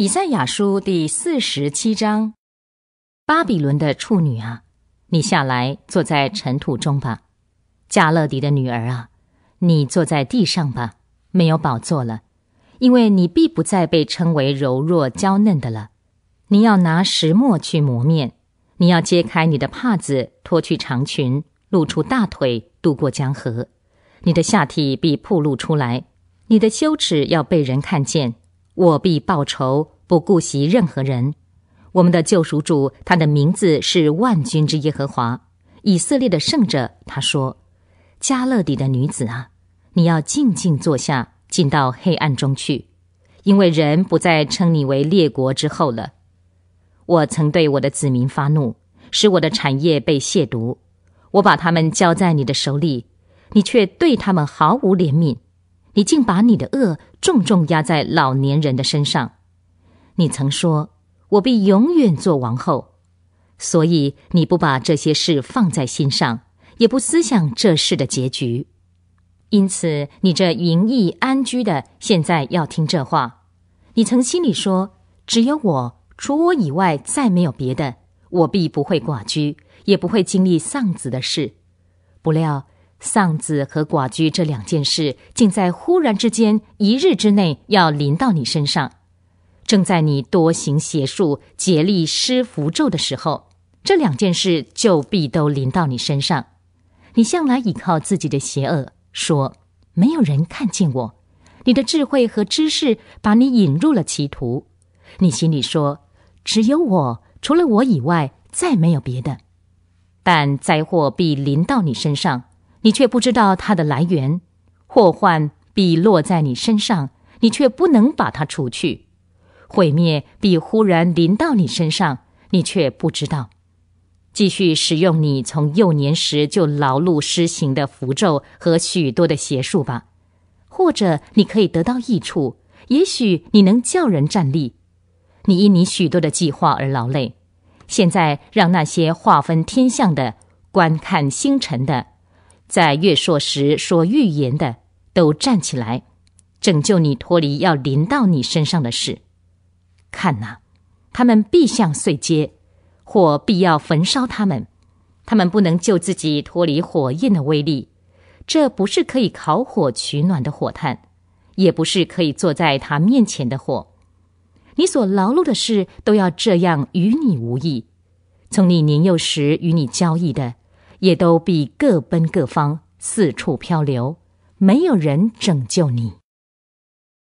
以赛亚书第四十七章：巴比伦的处女啊，你下来坐在尘土中吧；加勒底的女儿啊，你坐在地上吧。没有宝座了，因为你必不再被称为柔弱娇嫩的了。你要拿石磨去磨面，你要揭开你的帕子，脱去长裙，露出大腿，渡过江河。你的下体必曝露出来，你的羞耻要被人看见。我必报仇，不顾惜任何人。我们的救赎主，他的名字是万军之耶和华，以色列的圣者。他说：“加勒底的女子啊，你要静静坐下，进到黑暗中去，因为人不再称你为列国之后了。我曾对我的子民发怒，使我的产业被亵渎。我把他们交在你的手里，你却对他们毫无怜悯。”你竟把你的恶重重压在老年人的身上。你曾说：“我必永远做王后。”所以你不把这些事放在心上，也不思想这事的结局。因此，你这云逸安居的，现在要听这话。你曾心里说：“只有我，除我以外，再没有别的。我必不会寡居，也不会经历丧子的事。”不料。丧子和寡居这两件事，竟在忽然之间，一日之内要临到你身上。正在你多行邪术、竭力施符咒的时候，这两件事就必都临到你身上。你向来倚靠自己的邪恶，说没有人看见我。你的智慧和知识把你引入了歧途。你心里说，只有我，除了我以外，再没有别的。但灾祸必临到你身上。你却不知道它的来源，祸患必落在你身上；你却不能把它除去，毁灭必忽然临到你身上，你却不知道。继续使用你从幼年时就劳碌施行的符咒和许多的邪术吧，或者你可以得到益处。也许你能叫人站立。你因你许多的计划而劳累。现在让那些划分天象的、观看星辰的。在月朔时说预言的都站起来，拯救你脱离要临到你身上的事。看呐，他们必向碎阶，或必要焚烧他们。他们不能救自己脱离火焰的威力。这不是可以烤火取暖的火炭，也不是可以坐在他面前的火。你所劳碌的事都要这样与你无益。从你年幼时与你交易的。也都必各奔各方，四处漂流，没有人拯救你。